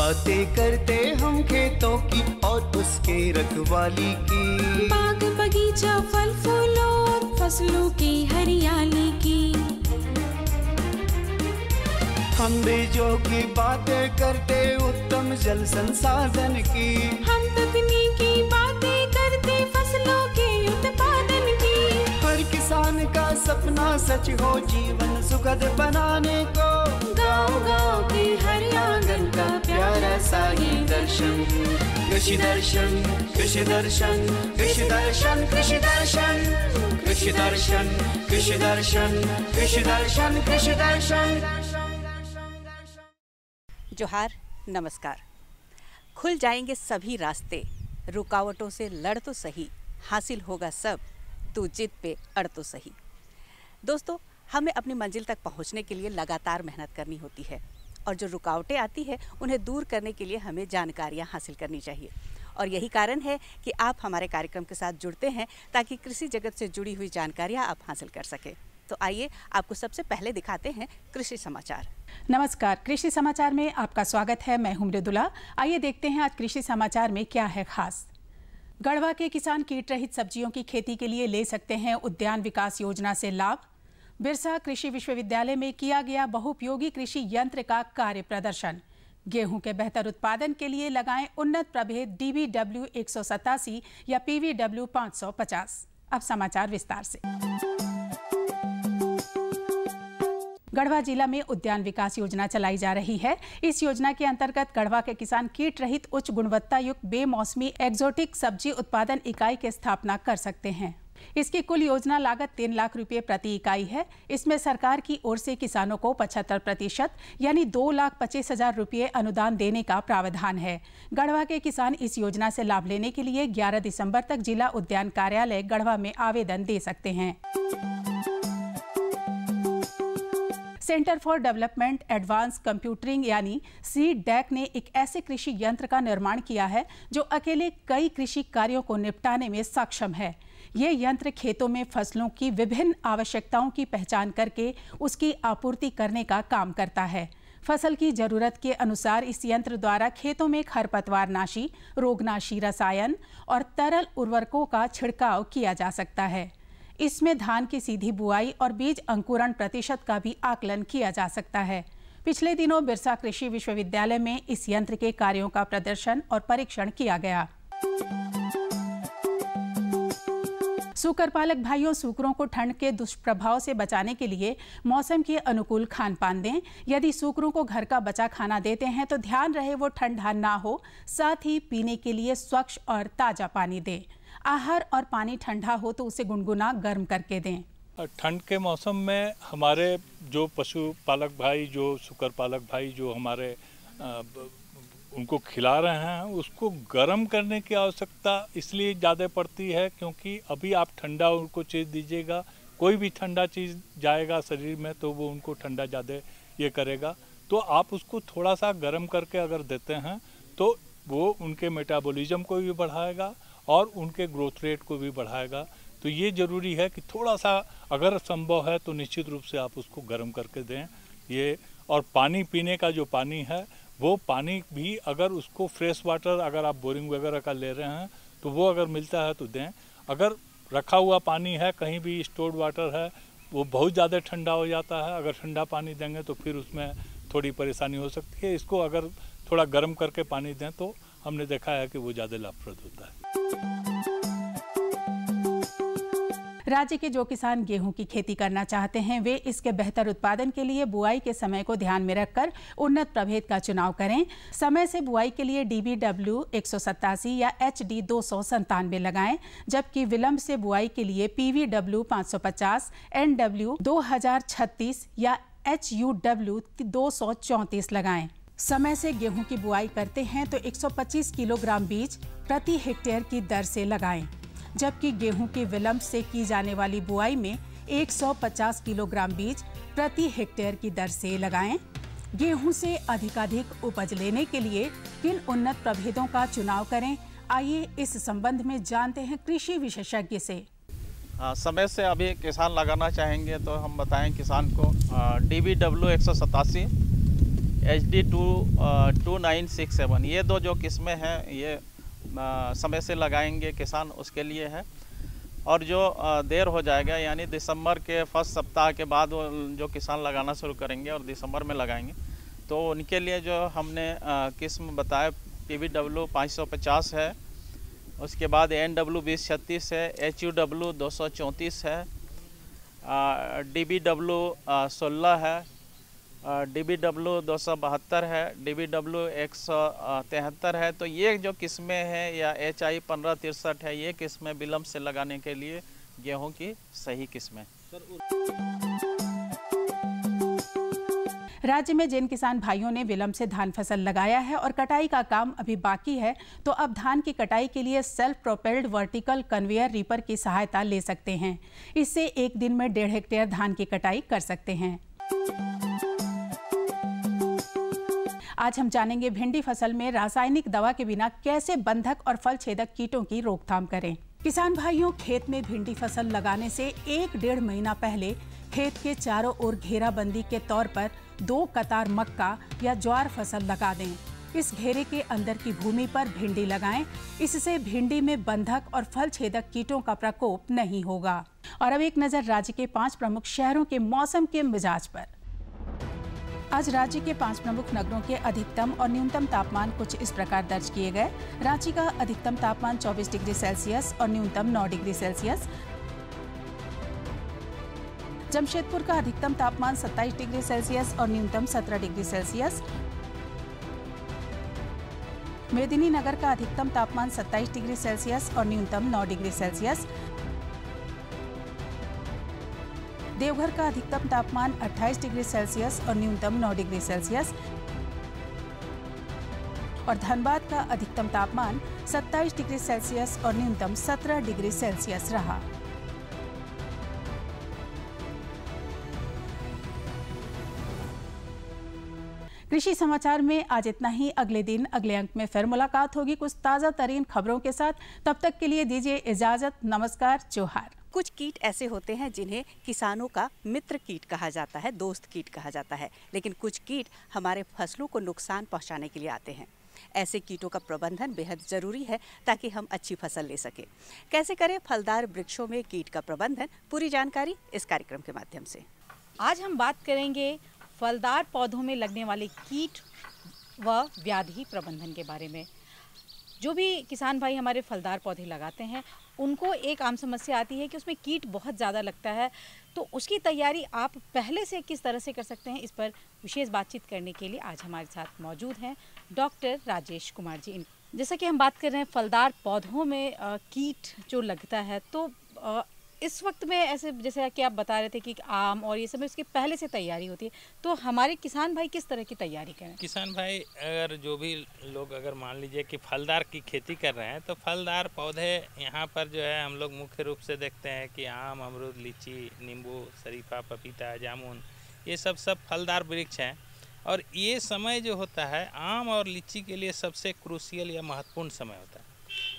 बातें करते हम खेतों की और उसके रखवाली की बाग बगीचा फल फूलों और फसलों की हरियाली की हम बीजों की बातें करते उत्तम जल संसाधन की हम तकनीकी बातें करते फसलों के किसान का सपना सच हो जीवन सुखद बनाने को गांव गांव के हर आंगन का प्यारा सा ये दर्शन कृषि दर्शन कृषि दर्शन कृषि दर्शन कृषि दर्शन कृषि दर्शन कृषि दर्शन कृषि दर्शन कृषि दर्शन जोहार नमस्कार खुल जाएंगे सभी रास्ते रुकावटों से लड़ तो सही हासिल होगा सब तू जिद पे अड़ तो सही दोस्तों हमें अपनी मंजिल तक पहुंचने के लिए लगातार मेहनत करनी होती है और जो रुकावटें आती है उन्हें दूर करने के लिए हमें जानकारियाँ हासिल करनी चाहिए और यही कारण है कि आप हमारे कार्यक्रम के साथ जुड़ते हैं ताकि कृषि जगत से जुड़ी हुई जानकारियाँ आप हासिल कर सकें तो आइए आपको सबसे पहले दिखाते हैं कृषि समाचार नमस्कार कृषि समाचार में आपका स्वागत है मैं हूं मृदुला आइए देखते हैं आज कृषि समाचार में क्या है खास गढ़वा के किसान कीट रहित सब्जियों की खेती के लिए ले सकते हैं उद्यान विकास योजना से लाभ बिरसा कृषि विश्वविद्यालय में किया गया बहुपयोगी कृषि यंत्र का कार्य प्रदर्शन गेहूं के बेहतर उत्पादन के लिए लगाएं उन्नत प्रभेद डीबीडब्ल्यू एक या पीवीडब्ल्यू 550 अब समाचार विस्तार से गढ़वा जिला में उद्यान विकास योजना चलाई जा रही है इस योजना के अंतर्गत गढ़वा के किसान कीट रहित उच्च गुणवत्ता युक्त बेमौसमी एक्जोटिक सब्जी उत्पादन इकाई की स्थापना कर सकते हैं इसकी कुल योजना लागत तीन लाख रुपए प्रति इकाई है इसमें सरकार की ओर से किसानों को पचहत्तर प्रतिशत यानी दो लाख पच्चीस हजार रुपए अनुदान देने का प्रावधान है गढ़वा के किसान इस योजना से लाभ लेने के लिए 11 दिसंबर तक जिला उद्यान कार्यालय गढ़वा में आवेदन दे सकते हैं centre for development advance computing यानी सी डैक e ने एक ऐसे कृषि यंत्र का निर्माण किया है जो अकेले कई कृषि कार्यों को निपटाने में सक्षम है ये यंत्र खेतों में फसलों की विभिन्न आवश्यकताओं की पहचान करके उसकी आपूर्ति करने का काम करता है फसल की जरूरत के अनुसार इस यंत्र द्वारा खेतों में खरपतवार नाशी रोगनाशी रसायन और तरल उर्वरकों का छिड़काव किया जा सकता है इसमें धान की सीधी बुआई और बीज अंकुरण प्रतिशत का भी आकलन किया जा सकता है पिछले दिनों बिरसा कृषि विश्वविद्यालय में इस यंत्र के कार्यों का प्रदर्शन और परीक्षण किया गया सुकर पालक भाइयों सूकरों को ठंड के दुष्प्रभाव से बचाने के लिए मौसम के अनुकूल खान पान दें यदि सूकरों को घर का बचा खाना देते हैं तो ध्यान रहे वो ठंडा ना हो साथ ही पीने के लिए स्वच्छ और ताज़ा पानी दें आहार और पानी ठंडा हो तो उसे गुनगुना गर्म करके दें ठंड के मौसम में हमारे जो पशु पालक भाई जो शुकर पालक भाई जो हमारे आ, उनको खिला रहे हैं उसको गर्म करने की आवश्यकता इसलिए ज़्यादा पड़ती है क्योंकि अभी आप ठंडा उनको चीज़ दीजिएगा कोई भी ठंडा चीज़ जाएगा शरीर में तो वो उनको ठंडा ज़्यादा ये करेगा तो आप उसको थोड़ा सा गर्म करके अगर देते हैं तो वो उनके मेटाबॉलिज्म को भी बढ़ाएगा और उनके ग्रोथ रेट को भी बढ़ाएगा तो ये ज़रूरी है कि थोड़ा सा अगर संभव है तो निश्चित रूप से आप उसको गर्म करके दें ये और पानी पीने का जो पानी है वो पानी भी अगर उसको फ्रेश वाटर अगर आप बोरिंग वगैरह का ले रहे हैं तो वो अगर मिलता है तो दें अगर रखा हुआ पानी है कहीं भी स्टोर्ड वाटर है वो बहुत ज़्यादा ठंडा हो जाता है अगर ठंडा पानी देंगे तो फिर उसमें थोड़ी परेशानी हो सकती है इसको अगर थोड़ा गर्म करके पानी दें तो हमने देखा है कि वो ज़्यादा लाभप्रद होता है राज्य के जो किसान गेहूं की खेती करना चाहते हैं वे इसके बेहतर उत्पादन के लिए बुआई के समय को ध्यान में रखकर उन्नत प्रभेद का चुनाव करें समय से बुआई के लिए डी बी डब्ल्यू एक या एच डी दो सौ संतानवे लगाएं जबकि विलंब से बुआई के लिए पी वी डब्ल्यू पाँच सौ पचास एन डब्ल्यू दो या एच यू डब्ल्यू दो सौ लगाएं समय से गेहूं की बुआई करते हैं तो 125 किलोग्राम बीज प्रति हेक्टेयर की दर से लगाएं, जबकि गेहूं के विलंब से की जाने वाली बुआई में 150 किलोग्राम बीज प्रति हेक्टेयर की दर से लगाएं। गेहूं से अधिकाधिक उपज लेने के लिए किन उन्नत प्रभेदों का चुनाव करें आइए इस संबंध में जानते हैं कृषि विशेषज्ञ से आ, समय से अभी किसान लगाना चाहेंगे तो हम बताएं किसान को डी बी डब्ल्यू एक सौ सतासी H D two two nine six seven ये दो जो किस्में हैं ये आ, समय से लगाएंगे किसान उसके लिए है और जो आ, देर हो जाएगा यानी दिसंबर के फर्स्ट सप्ताह के बाद वो जो किसान लगाना शुरू करेंगे और दिसंबर में लगाएंगे तो उनके लिए जो हमने किस्म बताया पी वी डब्ल्यू पाँच सौ पचास है उसके बाद एन डब्ल्यू बीस छत्तीस है एच यू डब्ल्यू दो सौ चौंतीस है डी बी डब्ल्यू सोलह है डी बी डब्ल्यू दो सौ बहत्तर है डी बी एक सौ तिहत्तर है तो ये जो किस्में हैं या एच आई पंद्रह तिरसठ है ये किस्में विलम्ब से लगाने के लिए गेहूँ की सही किस्में राज्य में जिन किसान भाइयों ने विलम्ब से धान फसल लगाया है और कटाई का काम अभी बाकी है तो अब धान की कटाई के लिए self propelled vertical conveyor reaper की सहायता ले सकते हैं इससे एक दिन में डेढ़ हेक्टेयर धान की कटाई कर सकते हैं आज हम जानेंगे भिंडी फसल में रासायनिक दवा के बिना कैसे बंधक और फल छेदक कीटों की रोकथाम करें किसान भाइयों खेत में भिंडी फसल लगाने से एक डेढ़ महीना पहले खेत के चारों ओर घेराबंदी के तौर पर दो कतार मक्का या ज्वार फसल लगा दें इस घेरे के अंदर की भूमि पर भिंडी लगाएं इससे भिंडी में बंधक और फल छेदक कीटों का प्रकोप नहीं होगा और अब एक नज़र राज्य के पांच प्रमुख शहरों के मौसम के मिजाज पर आज राज्य के पांच प्रमुख नगरों के अधिकतम और न्यूनतम तापमान कुछ इस प्रकार दर्ज किए गए रांची का अधिकतम तापमान 24 डिग्री सेल्सियस और न्यूनतम 9 डिग्री सेल्सियस जमशेदपुर का अधिकतम तापमान 27 डिग्री सेल्सियस और न्यूनतम 17 डिग्री सेल्सियस मेदिनीनगर का अधिकतम तापमान 27 डिग्री सेल्सियस और न्यूनतम 9 डिग्री सेल्सियस देवघर का अधिकतम तापमान 28 डिग्री सेल्सियस और न्यूनतम 9 डिग्री सेल्सियस और धनबाद का अधिकतम तापमान 27 डिग्री सेल्सियस और न्यूनतम 17 डिग्री सेल्सियस रहा कृषि समाचार में आज इतना ही अगले दिन अगले अंक में फिर मुलाकात होगी कुछ ताज़ा तरीन खबरों के साथ तब तक के लिए दीजिए इजाज़त नमस्कार जोहार कुछ कीट ऐसे होते हैं जिन्हें किसानों का मित्र कीट कहा जाता है दोस्त कीट कहा जाता है लेकिन कुछ कीट हमारे फसलों को नुकसान पहुंचाने के लिए आते हैं ऐसे कीटों का प्रबंधन बेहद ज़रूरी है ताकि हम अच्छी फसल ले सके कैसे करें फलदार वृक्षों में कीट का प्रबंधन पूरी जानकारी इस कार्यक्रम के माध्यम से आज हम बात करेंगे फलदार पौधों में लगने वाले कीट व व्याधि प्रबंधन के बारे में जो भी किसान भाई हमारे फलदार पौधे लगाते हैं उनको एक आम समस्या आती है कि उसमें कीट बहुत ज़्यादा लगता है तो उसकी तैयारी आप पहले से किस तरह से कर सकते हैं इस पर विशेष बातचीत करने के लिए आज हमारे साथ मौजूद हैं डॉक्टर राजेश कुमार जी जैसा कि हम बात कर रहे हैं फलदार पौधों में कीट जो लगता है तो इस वक्त में ऐसे जैसे कि आप बता रहे थे कि आम और ये सब इसकी पहले से तैयारी होती है तो हमारे किसान भाई किस तरह की तैयारी करें किसान भाई अगर जो भी लोग अगर मान लीजिए कि फलदार की खेती कर रहे हैं तो फलदार पौधे यहाँ पर जो है हम लोग मुख्य रूप से देखते हैं कि आम अमरूद लीची नींबू शरीफा पपीता जामुन ये सब सब फलदार वृक्ष हैं और ये समय जो होता है आम और लीची के लिए सबसे क्रूसियल या महत्वपूर्ण समय होता है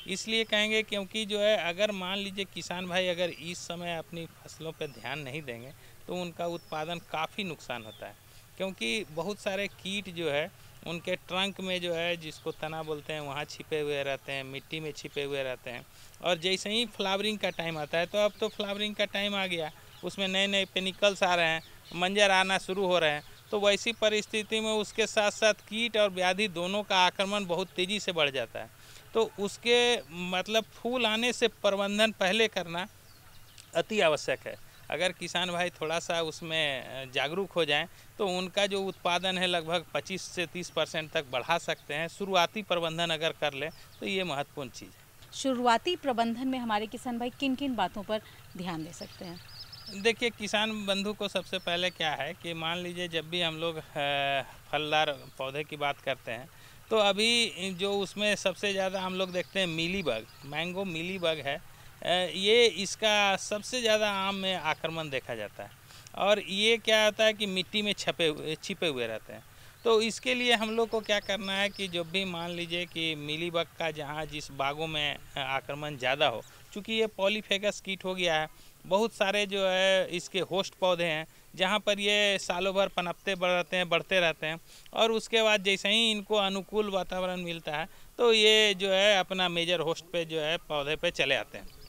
इसलिए कहेंगे क्योंकि जो है अगर मान लीजिए किसान भाई अगर इस समय अपनी फसलों पर ध्यान नहीं देंगे तो उनका उत्पादन काफ़ी नुकसान होता है क्योंकि बहुत सारे कीट जो है उनके ट्रंक में जो है जिसको तना बोलते हैं वहाँ छिपे हुए रहते हैं मिट्टी में छिपे हुए रहते हैं और जैसे ही फ्लावरिंग का टाइम आता है तो अब तो फ्लावरिंग का टाइम आ गया उसमें नए नए पेनिकल्स आ रहे हैं मंजर आना शुरू हो रहे हैं तो वैसी परिस्थिति में उसके साथ साथ कीट और व्याधि दोनों का आक्रमण बहुत तेज़ी से बढ़ जाता है तो उसके मतलब फूल आने से प्रबंधन पहले करना अति आवश्यक है अगर किसान भाई थोड़ा सा उसमें जागरूक हो जाएं तो उनका जो उत्पादन है लगभग 25 से 30 परसेंट तक बढ़ा सकते हैं शुरुआती प्रबंधन अगर कर लें तो ये महत्वपूर्ण चीज़ है शुरुआती प्रबंधन में हमारे किसान भाई किन किन बातों पर ध्यान दे सकते हैं देखिए किसान बंधु को सबसे पहले क्या है कि मान लीजिए जब भी हम लोग फलदार पौधे की बात करते हैं तो अभी जो उसमें सबसे ज़्यादा हम लोग देखते हैं mealy bug mango mealy bug है ये इसका सबसे ज़्यादा आम में आक्रमण देखा जाता है और ये क्या होता है कि मिट्टी में छपे हुए छिपे हुए रहते हैं तो इसके लिए हम लोग को क्या करना है कि जब भी मान लीजिए कि मिली बग का जहाँ जिस बागों में आक्रमण ज़्यादा हो चूँकि ये पॉलीफेगस कीट हो गया है बहुत सारे जो है इसके होस्ट पौधे हैं जहाँ पर ये सालों भर पनपते बढ़ते हैं बढ़ते रहते हैं और उसके बाद जैसे ही इनको अनुकूल वातावरण मिलता है तो ये जो है अपना मेजर होस्ट पे जो है पौधे पे चले आते हैं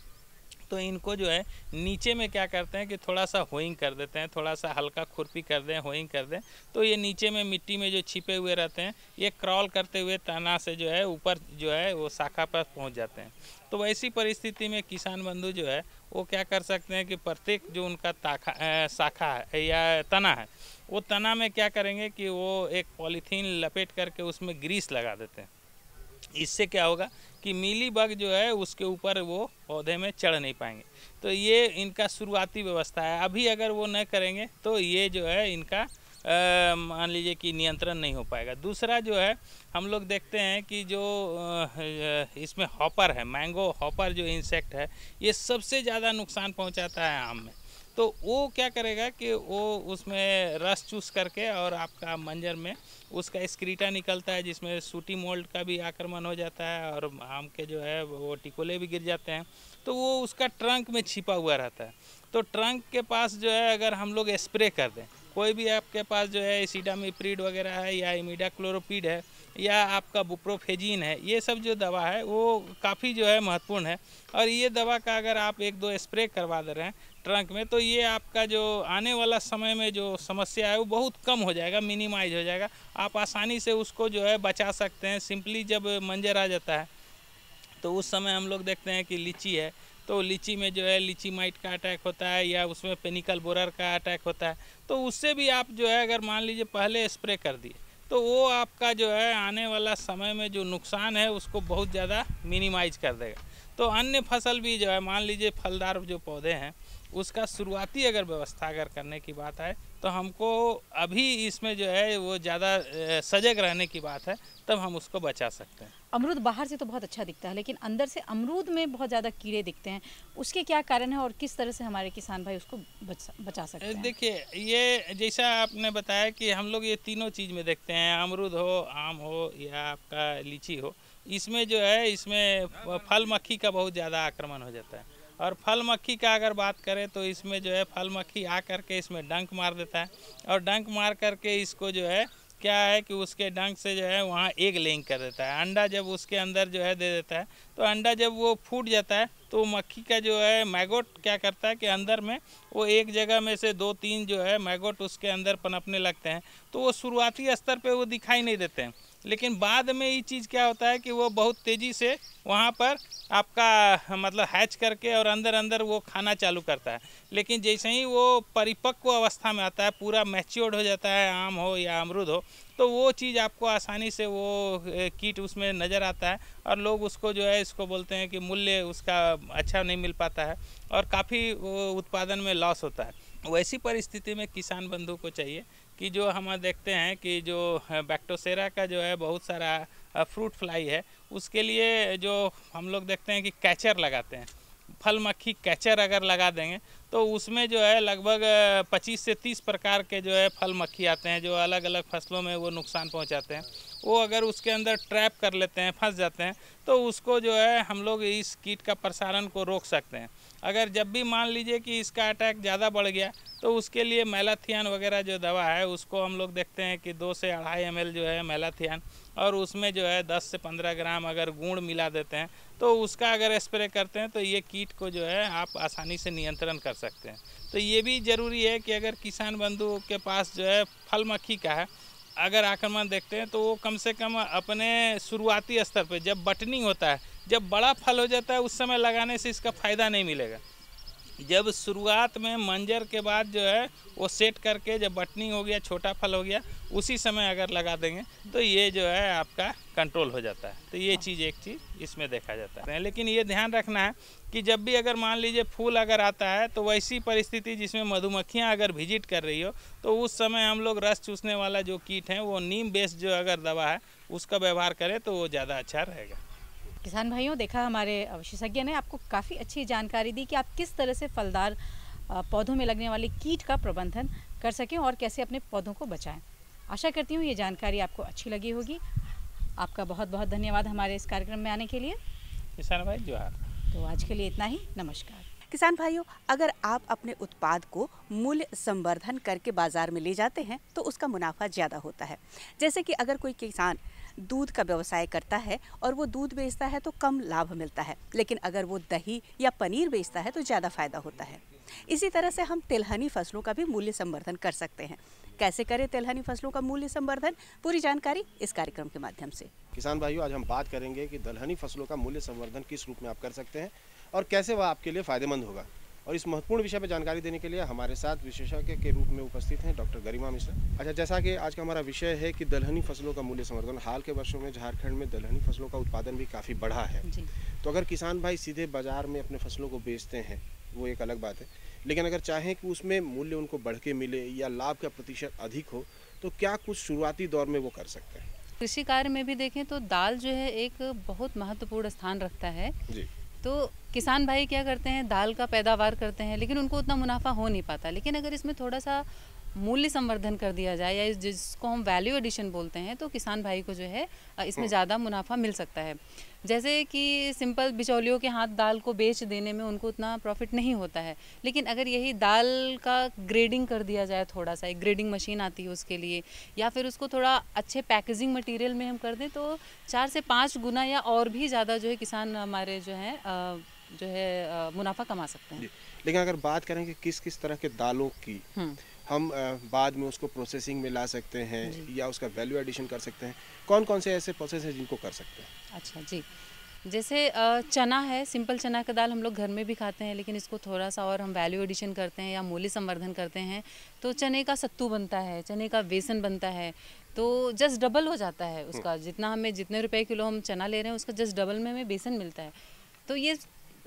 तो इनको जो है नीचे में क्या करते हैं कि थोड़ा सा होइंग कर देते हैं थोड़ा सा हल्का खुरपी कर दें होइंग कर दें तो ये नीचे में मिट्टी में जो छिपे हुए रहते हैं ये क्रॉल करते हुए तना से जो है ऊपर जो है वो शाखा पर पहुंच जाते हैं तो वैसी परिस्थिति में किसान बंधु जो है वो क्या कर सकते हैं कि प्रत्येक जो उनका ताखा शाखा है या तना है वो तना में क्या करेंगे कि वो एक पॉलीथीन लपेट करके उसमें ग्रीस लगा देते हैं इससे क्या होगा कि मीली बग जो है उसके ऊपर वो पौधे में चढ़ नहीं पाएंगे तो ये इनका शुरुआती व्यवस्था है अभी अगर वो न करेंगे तो ये जो है इनका मान लीजिए कि नियंत्रण नहीं हो पाएगा दूसरा जो है हम लोग देखते हैं कि जो इसमें हॉपर है मैंगो हॉपर जो इंसेक्ट है ये सबसे ज़्यादा नुकसान पहुंचाता है आम में तो वो क्या करेगा कि वो उसमें रस चूस करके और आपका मंजर में उसका स्क्रीटा निकलता है जिसमें सूटी मोल्ड का भी आक्रमण हो जाता है और आम के जो है वो टिकोले भी गिर जाते हैं तो वो उसका ट्रंक में छिपा हुआ रहता है तो ट्रंक के पास जो है अगर हम लोग स्प्रे कर दें कोई भी आपके पास जो है एसिडामिप्रीड वगैरह है या इमिडा क्लोरोपीड है या आपका बुप्रोफेजीन है ये सब जो दवा है वो काफ़ी जो है महत्वपूर्ण है और ये दवा का अगर आप एक दो स्प्रे करवा दे रहे हैं ट्रंक में तो ये आपका जो आने वाला समय में जो समस्या है वो बहुत कम हो जाएगा मिनिमाइज हो जाएगा आप आसानी से उसको जो है बचा सकते हैं सिंपली जब मंजर आ जाता है तो उस समय हम लोग देखते हैं कि लीची है तो लीची में जो है लीची माइट का अटैक होता है या उसमें पेनिकल बोरर का अटैक होता है तो उससे भी आप जो है अगर मान लीजिए पहले स्प्रे कर दिए तो वो आपका जो है आने वाला समय में जो नुकसान है उसको बहुत ज़्यादा मिनिमाइज कर देगा तो अन्य फसल भी जो है मान लीजिए फलदार जो पौधे हैं उसका शुरुआती अगर व्यवस्था अगर करने की बात है तो हमको अभी इसमें जो है वो ज़्यादा सजग रहने की बात है तब हम उसको बचा सकते हैं अमरूद बाहर से तो बहुत अच्छा दिखता है लेकिन अंदर से अमरूद में बहुत ज़्यादा कीड़े दिखते हैं उसके क्या कारण है और किस तरह से हमारे किसान भाई उसको बचा सकते हैं देखिए ये जैसा आपने बताया कि हम लोग ये तीनों चीज़ में देखते हैं अमरूद हो आम हो या आपका लीची हो इसमें जो है इसमें फल मक्खी का बहुत ज़्यादा आक्रमण हो जाता है और फल मक्खी का अगर बात करें तो इसमें जो है फल मक्खी आ करके इसमें डंक मार देता है और डंक मार करके इसको जो है क्या है कि उसके डंक से जो है वहाँ एक लेंग कर देता है अंडा जब उसके अंदर जो है दे देता है तो अंडा जब वो फूट जाता है तो मक्खी का जो है मैगोट क्या करता है कि अंदर में वो एक जगह में से दो तीन जो है मैगोट उसके अंदर पनपने लगते हैं तो वो शुरुआती स्तर पर वो दिखाई नहीं देते हैं लेकिन बाद में ये चीज़ क्या होता है कि वो बहुत तेज़ी से वहाँ पर आपका मतलब हैच करके और अंदर अंदर वो खाना चालू करता है लेकिन जैसे ही वो परिपक्व अवस्था में आता है पूरा मैच्योर्ड हो जाता है आम हो या अमरूद हो तो वो चीज़ आपको आसानी से वो कीट उसमें नज़र आता है और लोग उसको जो है इसको बोलते हैं कि मूल्य उसका अच्छा नहीं मिल पाता है और काफ़ी उत्पादन में लॉस होता है वैसी परिस्थिति में किसान बंधु को चाहिए कि जो हम देखते हैं कि जो बैक्टोसेरा का जो है बहुत सारा फ्रूट फ्लाई है उसके लिए जो हम लोग देखते हैं कि कैचर लगाते हैं फल मक्खी कैचर अगर लगा देंगे तो उसमें जो है लगभग 25 से 30 प्रकार के जो है फल मक्खी आते हैं जो अलग अलग फसलों में वो नुकसान पहुंचाते हैं वो अगर उसके अंदर ट्रैप कर लेते हैं फंस जाते हैं तो उसको जो है हम लोग इस कीट का प्रसारण को रोक सकते हैं अगर जब भी मान लीजिए कि इसका अटैक ज़्यादा बढ़ गया तो उसके लिए मेलाथियन वगैरह जो दवा है उसको हम लोग देखते हैं कि दो से अढ़ाई एम जो है मेलाथियन और उसमें जो है दस से पंद्रह ग्राम अगर गुड़ मिला देते हैं तो उसका अगर स्प्रे करते हैं तो ये कीट को जो है आप आसानी से नियंत्रण कर सकते हैं तो ये भी ज़रूरी है कि अगर किसान बंधु के पास जो है फल मक्खी का है अगर आक्रमण देखते हैं तो वो कम से कम अपने शुरुआती स्तर पर जब बटनिंग होता है जब बड़ा फल हो जाता है उस समय लगाने से इसका फ़ायदा नहीं मिलेगा जब शुरुआत में मंजर के बाद जो है वो सेट करके जब बटनिंग हो गया छोटा फल हो गया उसी समय अगर लगा देंगे तो ये जो है आपका कंट्रोल हो जाता है तो ये चीज़ एक चीज़ इसमें देखा जाता है लेकिन ये ध्यान रखना है कि जब भी अगर मान लीजिए फूल अगर आता है तो वैसी परिस्थिति जिसमें मधुमक्खियां अगर विजिट कर रही हो तो उस समय हम लोग रस चूसने वाला जो कीट है वो नीम बेस्ड जो अगर दवा है उसका व्यवहार करें तो वो ज़्यादा अच्छा रहेगा किसान भाइयों देखा हमारे विशेषज्ञ ने आपको काफ़ी अच्छी जानकारी दी कि आप किस तरह से फलदार पौधों में लगने वाले कीट का प्रबंधन कर सकें और कैसे अपने पौधों को बचाएं आशा करती हूँ ये जानकारी आपको अच्छी लगी होगी आपका बहुत बहुत धन्यवाद हमारे इस कार्यक्रम में आने के लिए किसान भाई जोहार तो आज के लिए इतना ही नमस्कार किसान भाइयों अगर आप अपने उत्पाद को मूल्य संवर्धन करके बाजार में ले जाते हैं तो उसका मुनाफा ज़्यादा होता है जैसे कि अगर कोई किसान दूध का व्यवसाय करता है और वो दूध बेचता है तो कम लाभ मिलता है लेकिन अगर वो दही या पनीर बेचता है तो ज़्यादा फ़ायदा होता है इसी तरह से हम तिलहनी फसलों का भी मूल्य संवर्धन कर सकते हैं कैसे करें तिलहनी फसलों का मूल्य संवर्धन पूरी जानकारी इस कार्यक्रम के माध्यम से किसान भाइयों आज हम बात करेंगे कि दलहनी फसलों का मूल्य संवर्धन किस रूप में आप कर सकते हैं और कैसे वह आपके लिए फ़ायदेमंद होगा और इस महत्वपूर्ण विषय में जानकारी देने के लिए हमारे साथ विशेषज्ञ के रूप में उपस्थित हैं डॉक्टर गरिमा मिश्रा अच्छा जैसा कि आज का हमारा विषय है कि दलहनी फसलों का मूल्य समर्थन हाल के वर्षों में झारखंड में दलहनी फसलों का उत्पादन भी काफ़ी बढ़ा है तो अगर किसान भाई सीधे बाजार में अपने फसलों को बेचते हैं वो एक अलग बात है लेकिन अगर चाहें कि उसमें मूल्य उनको बढ़ के मिले या लाभ का प्रतिशत अधिक हो तो क्या कुछ शुरुआती दौर में वो कर सकते हैं कृषि कार्य में भी देखें तो दाल जो है एक बहुत महत्वपूर्ण स्थान रखता है तो किसान भाई क्या करते हैं दाल का पैदावार करते हैं लेकिन उनको उतना मुनाफा हो नहीं पाता लेकिन अगर इसमें थोड़ा सा मूल्य संवर्धन कर दिया जाए या जिसको हम वैल्यू एडिशन बोलते हैं तो किसान भाई को जो है इसमें हाँ। ज़्यादा मुनाफा मिल सकता है जैसे कि सिंपल बिचौलियों के हाथ दाल को बेच देने में उनको उतना प्रॉफिट नहीं होता है लेकिन अगर यही दाल का ग्रेडिंग कर दिया जाए थोड़ा सा एक ग्रेडिंग मशीन आती है उसके लिए या फिर उसको थोड़ा अच्छे पैकेजिंग मटेरियल में हम कर दें तो चार से पाँच गुना या और भी ज़्यादा जो है किसान हमारे जो है जो है मुनाफा कमा सकते हैं लेकिन अगर बात करें कि किस किस तरह के दालों की हम बाद में उसको प्रोसेसिंग में ला सकते हैं या उसका वैल्यू एडिशन कर सकते हैं कौन कौन से ऐसे प्रोसेस हैं जिनको कर सकते हैं अच्छा जी जैसे चना है सिंपल चना का दाल हम लोग घर में भी खाते हैं लेकिन इसको थोड़ा सा और हम वैल्यू एडिशन करते हैं या मूल्य संवर्धन करते हैं तो चने का सत्तू बनता है चने का बेसन बनता है तो जस्ट डबल हो जाता है उसका हम्म। जितना हमें जितने रुपए किलो हम चना ले रहे हैं उसका जस्ट डबल में हमें बेसन मिलता है तो ये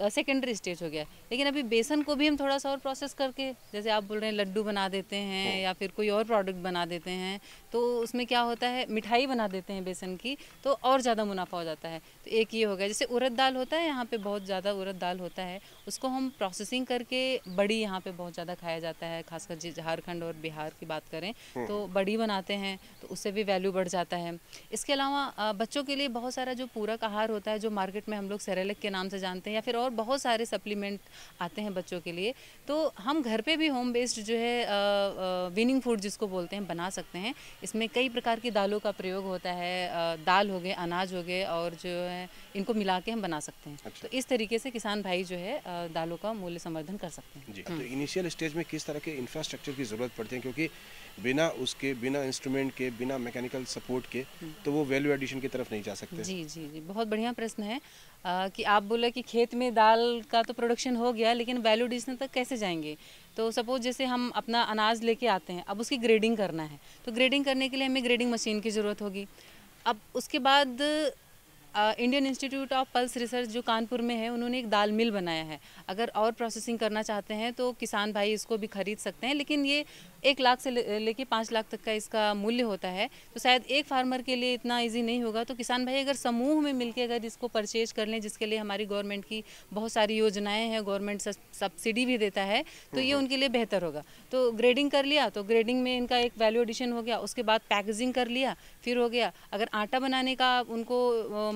सेकेंडरी स्टेज हो गया लेकिन अभी बेसन को भी हम थोड़ा सा और प्रोसेस करके जैसे आप बोल रहे हैं लड्डू बना देते हैं हाँ। या फिर कोई और प्रोडक्ट बना देते हैं तो उसमें क्या होता है मिठाई बना देते हैं बेसन की तो और ज़्यादा मुनाफा हो जाता है तो एक ये हो गया जैसे उड़द दाल होता है यहाँ पर बहुत ज़्यादा उड़द दाल होता है उसको हम प्रोसेसिंग करके बड़ी यहाँ पर बहुत ज़्यादा खाया जाता है खासकर झारखंड और बिहार की बात करें हाँ। तो बड़ी बनाते हैं तो उससे भी वैल्यू बढ़ जाता है इसके अलावा बच्चों के लिए बहुत सारा जो पूरक आहार होता है जो मार्केट में हम लोग सेरेलिक के नाम से जानते हैं या फिर और और बहुत सारे सप्लीमेंट आते हैं बच्चों के लिए तो हम घर पे भी होम बेस्ड जो है विनिंग फूड जिसको बोलते हैं बना सकते हैं इसमें कई प्रकार की दालों का प्रयोग होता है दाल हो गए अनाज हो गए और जो है इनको मिला के हम बना सकते हैं अच्छा। तो इस तरीके से किसान भाई जो है दालों का मूल्य संवर्धन कर सकते हैं जी हम्म। तो इनिशियल स्टेज में किस तरह के इंफ्रास्ट्रक्चर की ज़रूरत पड़ती है क्योंकि बिना उसके बिना इंस्ट्रूमेंट के बिना मैकेनिकल सपोर्ट के हम्म। तो वो वैल्यू एडिशन की तरफ नहीं जा सकते जी जी जी बहुत बढ़िया प्रश्न है आ, कि आप बोले कि खेत में दाल का तो प्रोडक्शन हो गया लेकिन वैल्यू एडिशन तक कैसे जाएंगे तो सपोज जैसे हम अपना अनाज लेके आते हैं अब उसकी ग्रेडिंग करना है तो ग्रेडिंग करने के लिए हमें ग्रेडिंग मशीन की ज़रूरत होगी अब उसके बाद Indian Institute of Pulses Research जो कानपुर में है उन्होंने एक दाल मिल बनाया है अगर और प्रोसेसिंग करना चाहते हैं तो किसान भाई इसको भी खरीद सकते हैं लेकिन ये एक लाख से लेके पाँच लाख तक का इसका मूल्य होता है तो शायद एक फार्मर के लिए इतना ईजी नहीं होगा तो किसान भाई अगर समूह में मिलकर अगर इसको परचेज कर लें जिसके लिए हमारी गवर्नमेंट की बहुत सारी योजनाएँ हैं गवर्नमेंट सब्सिडी भी देता है तो ये हम्म। उनके लिए बेहतर होगा तो ग्रेडिंग कर लिया तो ग्रेडिंग में इनका एक वैल्यू एडिशन हो गया उसके बाद पैकेजिंग कर लिया फिर हो गया अगर आटा बनाने का उनको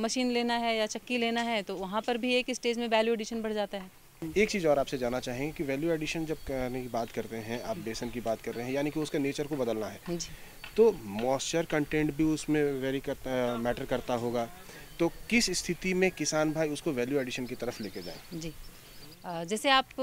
मशीन लेना है या चक्की लेना है तो वहाँ पर भी एक स्टेज में वैल्यू एडिशन बढ़ जाता है एक चीज़ और आपसे जानना चाहेंगे कि वैल्यू एडिशन जब करने की बात करते हैं आप बेसन की बात कर रहे हैं यानी कि उसका नेचर को बदलना है हाँ तो मॉइस्चर कंटेंट भी उसमें वेरी करता मैटर करता होगा तो किस स्थिति में किसान भाई उसको वैल्यू एडिशन की तरफ लेके जाए जी जैसे आप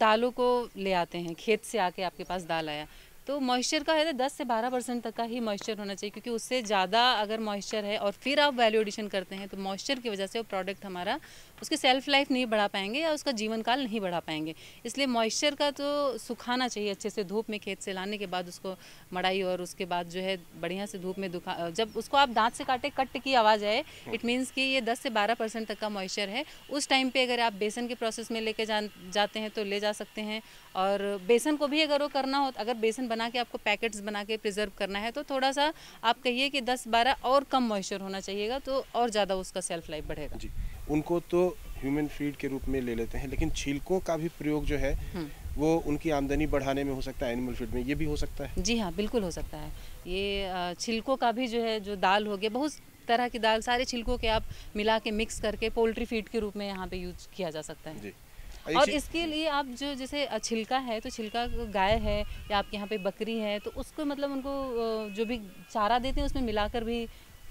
दालों को ले आते हैं खेत से आके आपके पास दाल आया तो मॉइस्चर का है तो दस से बारह परसेंट तक का ही मॉइस्चर होना चाहिए क्योंकि उससे ज़्यादा अगर मॉइस्चर है और फिर आप वैल्यू एडिशन करते हैं तो मॉइस्चर की वजह से वो प्रोडक्ट हमारा उसकी सेल्फ लाइफ नहीं बढ़ा पाएंगे या उसका जीवन काल नहीं बढ़ा पाएंगे इसलिए मॉइस्चर का तो सुखाना चाहिए अच्छे से धूप में खेत से लाने के बाद उसको मड़ाई और उसके बाद जो है बढ़िया से धूप में दुखा जब उसको आप दांत से काटे कट की आवाज़ आए इट हाँ। मीन्स कि ये 10 से 12 परसेंट तक का मॉइस्चर है उस टाइम पर अगर आप बेसन के प्रोसेस में लेके जा जाते हैं तो ले जा सकते हैं और बेसन को भी अगर वो करना हो अगर बेसन बना के आपको पैकेट्स बना के प्रिजर्व करना है तो थोड़ा सा आप कहिए कि दस बारह और कम मॉइस्चर होना चाहिएगा तो और ज़्यादा उसका सेल्फ लाइफ बढ़ेगा जी उनको तो ह्यूमन फीड के रूप में ले लेते हैं लेकिन छिलकों का भी प्रयोग जो है हम्म। वो उनकी आमदनी बढ़ाने में हो सकता है एनिमल फीड में ये भी हो सकता है जी हाँ बिल्कुल हो सकता है ये छिलकों का भी जो है जो दाल हो गया बहुत तरह की दाल सारे छिलकों के आप मिला के मिक्स करके पोल्ट्री फीड के रूप में यहाँ पे यूज किया जा सकता है जी और इसके लिए आप जो जैसे छिलका है तो छिलका गाय है या आपके यहाँ पे बकरी है तो उसको मतलब उनको जो भी चारा देते हैं उसमें मिलाकर भी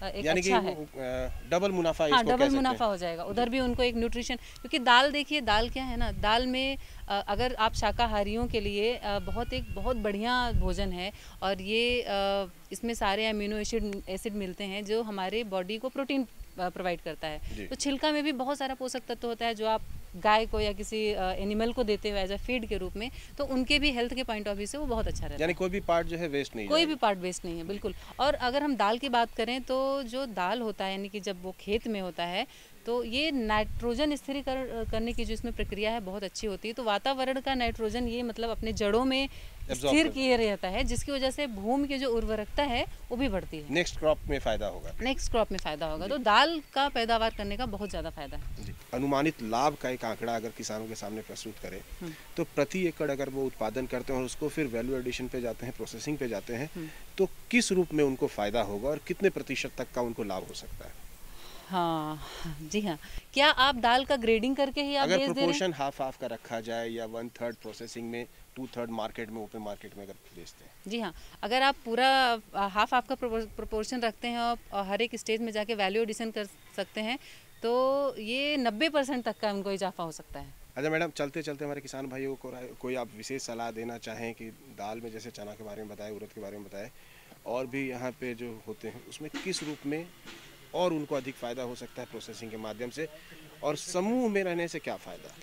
एक अच्छा कि है डबल मुनाफा हाँ डबल मुनाफा हो जाएगा उधर भी उनको एक न्यूट्रिशन क्योंकि दाल देखिए दाल क्या है ना दाल में अगर आप शाकाहारियों के लिए बहुत एक बहुत बढ़िया भोजन है और ये इसमें सारे अमीनो एसिड एसिड मिलते हैं जो हमारे बॉडी को प्रोटीन प्रोवाइड करता है तो छिलका में भी बहुत सारा पोषक तत्व होता है जो आप गाय को या किसी एनिमल को देते हुए एज अ फीड के रूप में तो उनके भी हेल्थ के पॉइंट ऑफ व्यू से वो बहुत अच्छा रहता है कोई भी पार्ट जो है वेस्ट नहीं कोई भी पार्ट वेस्ट नहीं है बिल्कुल और अगर हम दाल की बात करें तो जो दाल होता है यानी कि जब वो खेत में होता है तो ये नाइट्रोजन स्थिर कर, करने की जो इसमें प्रक्रिया है बहुत अच्छी होती है तो वातावरण का नाइट्रोजन ये मतलब अपने जड़ों में स्थिर किए रहता है जिसकी वजह से भूमि की जो उर्वरकता है वो भी बढ़ती है नेक्स्ट क्रॉप में फायदा होगा नेक्स्ट क्रॉप में फायदा होगा तो दाल का पैदावार करने का बहुत ज्यादा फायदा है अनुमानित लाभ का एक आंकड़ा अगर किसानों के सामने प्रस्तुत करें हम्म। तो प्रति एकड़ अगर वो उत्पादन करते हैं और उसको फिर वैल्यू एडिशन पे जाते हैं प्रोसेसिंग पे जाते हैं हम्म। तो किस रूप में उनको फायदा होगा और कितने प्रतिशत तक का उनको लाभ हो सकता है हाँ जी हाँ क्या आप दाल का ग्रेडिंग करके ही आप अगर प्रोपोर्शन हाफ हाफ का रखा जाए या वन थर्ड प्रोसेसिंग में टू थर्ड मार्केट में ओपन मार्केट में अगर बेचते हैं जी हाँ अगर आप पूरा हाफ आपका प्रोपोर्शन रखते हैं और हर एक स्टेज में जाके वैल्यू एडिशन कर सकते हैं तो ये नब्बे परसेंट तक का उनको इजाफा हो सकता है अच्छा मैडम चलते चलते हमारे किसान भाइयों को कोई आप विशेष सलाह देना चाहें कि दाल में जैसे चना के बारे में बताए उड़द के बारे में बताए और भी यहाँ पे जो होते हैं उसमें किस रूप में और उनको अधिक फ़ायदा हो सकता है प्रोसेसिंग के माध्यम से और समूह में रहने से क्या फ़ायदा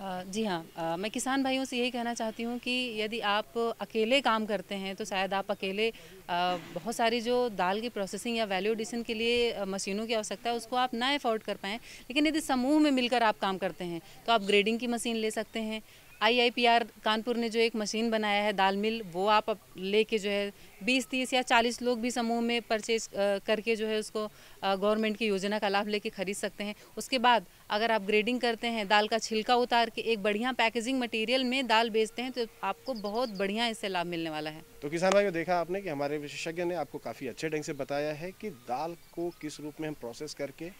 जी हाँ मैं किसान भाइयों से यही कहना चाहती हूँ कि यदि आप अकेले काम करते हैं तो शायद आप अकेले बहुत सारी जो दाल की प्रोसेसिंग या वैल्यू एडिशन के लिए मशीनों की आवश्यकता है उसको आप ना एफोर्ड कर पाएँ लेकिन यदि समूह में मिलकर आप काम करते हैं तो आप ग्रेडिंग की मशीन ले सकते हैं आईआईपीआर कानपुर ने जो एक मशीन बनाया है दाल मिल वो आप लेके जो है बीस तीस या चालीस लोग भी समूह में परचेज करके जो है उसको गवर्नमेंट की योजना का लाभ लेके खरीद सकते हैं उसके बाद अगर आप ग्रेडिंग करते हैं दाल का छिलका उतार के एक बढ़िया पैकेजिंग मटेरियल में दाल बेचते हैं तो आपको बहुत बढ़िया इससे लाभ मिलने वाला है तो किसान भाई देखा आपने कि हमारे विशेषज्ञ ने आपको काफ़ी अच्छे ढंग से बताया है कि दाल को किस रूप में हम प्रोसेस करके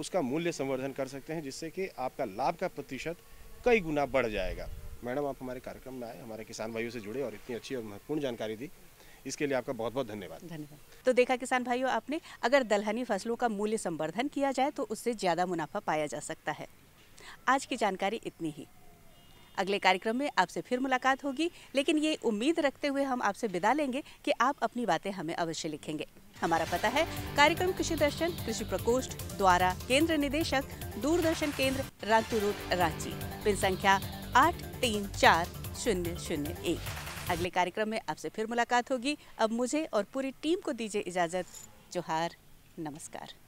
उसका मूल्य संवर्धन कर सकते हैं जिससे कि आपका लाभ का प्रतिशत कई गुना बढ़ जाएगा मैडम आप हमारे कार्यक्रम में आए हमारे किसान भाइयों से जुड़े और इतनी अच्छी और महत्वपूर्ण जानकारी दी इसके लिए आपका बहुत बहुत धन्यवाद धन्यवाद तो देखा किसान भाइयों आपने अगर दलहनी फसलों का मूल्य संवर्धन किया जाए तो उससे ज़्यादा मुनाफा पाया जा सकता है आज की जानकारी इतनी ही अगले कार्यक्रम में आपसे फिर मुलाकात होगी लेकिन ये उम्मीद रखते हुए हम आपसे विदा लेंगे कि आप अपनी बातें हमें अवश्य लिखेंगे हमारा पता है कार्यक्रम कृषि दर्शन कृषि प्रकोष्ठ द्वारा केंद्र निदेशक दूरदर्शन केंद्र रांतू रोड रांची पिन संख्या आठ तीन चार शून्य शून्य एक अगले कार्यक्रम में आपसे फिर मुलाकात होगी अब मुझे और पूरी टीम को दीजिए इजाज़त जोहार नमस्कार